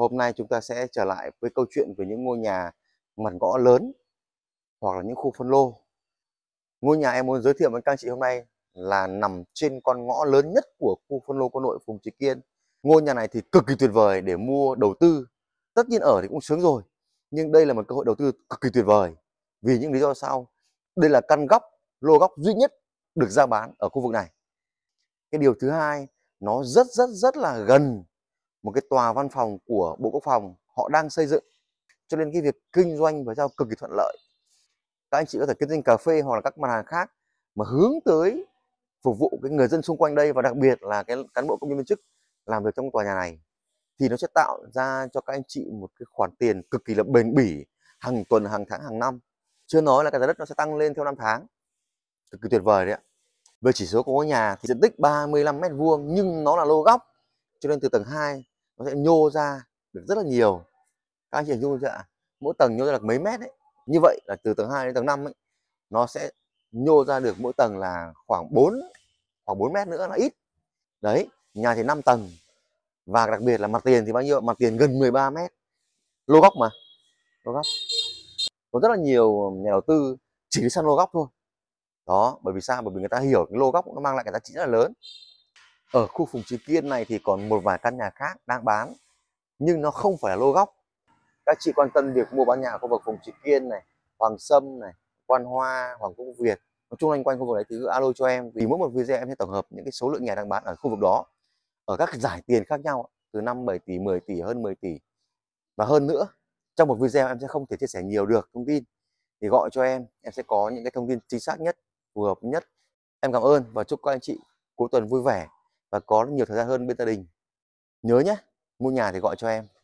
Hôm nay chúng ta sẽ trở lại với câu chuyện về những ngôi nhà mặt ngõ lớn hoặc là những khu phân lô. Ngôi nhà em muốn giới thiệu với các anh chị hôm nay là nằm trên con ngõ lớn nhất của khu phân lô quân nội Phùng Trí Kiên. Ngôi nhà này thì cực kỳ tuyệt vời để mua đầu tư. Tất nhiên ở thì cũng sướng rồi, nhưng đây là một cơ hội đầu tư cực kỳ tuyệt vời. Vì những lý do sau, đây là căn góc, lô góc duy nhất được ra bán ở khu vực này. Cái điều thứ hai, nó rất rất rất là gần một cái tòa văn phòng của Bộ Quốc phòng họ đang xây dựng cho nên cái việc kinh doanh và giao cực kỳ thuận lợi các anh chị có thể kinh doanh cà phê hoặc là các mặt hàng khác mà hướng tới phục vụ cái người dân xung quanh đây và đặc biệt là cái cán bộ công nhân viên chức làm việc trong tòa nhà này thì nó sẽ tạo ra cho các anh chị một cái khoản tiền cực kỳ là bền bỉ hàng tuần hàng tháng hàng năm chưa nói là cái giá đất nó sẽ tăng lên theo năm tháng cực kỳ tuyệt vời đấy ạ về chỉ số của ngôi nhà thì diện tích 35 mét vuông nhưng nó là lô góc cho nên từ tầng 2 nó sẽ nhô ra được rất là nhiều các anh chị hình dung chưa mỗi tầng nhô ra được mấy mét đấy như vậy là từ tầng 2 đến tầng 5 ấy, nó sẽ nhô ra được mỗi tầng là khoảng 4 khoảng 4 mét nữa là ít đấy nhà thì 5 tầng và đặc biệt là mặt tiền thì bao nhiêu mặt tiền gần 13 mét lô góc mà lô góc có rất là nhiều nhà đầu tư chỉ đi săn lô góc thôi đó bởi vì sao bởi vì người ta hiểu cái lô góc nó mang lại cái giá trị rất là lớn ở khu Phùng Trí Kiên này thì còn một vài căn nhà khác đang bán nhưng nó không phải là lô góc các chị quan tâm việc mua bán nhà ở khu vực Phùng Trí Kiên này Hoàng Sâm này Quan Hoa Hoàng Quốc Việt nói chung quanh quanh khu vực đấy thì cứ alo cho em vì mỗi một video em sẽ tổng hợp những cái số lượng nhà đang bán ở khu vực đó ở các giải tiền khác nhau từ 5 7 tỷ 10 tỷ hơn 10 tỷ và hơn nữa trong một video em sẽ không thể chia sẻ nhiều được thông tin thì gọi cho em em sẽ có những cái thông tin chính xác nhất phù hợp nhất em cảm ơn và chúc các anh chị cuối tuần vui vẻ và có nhiều thời gian hơn bên gia đình nhớ nhé mua nhà thì gọi cho em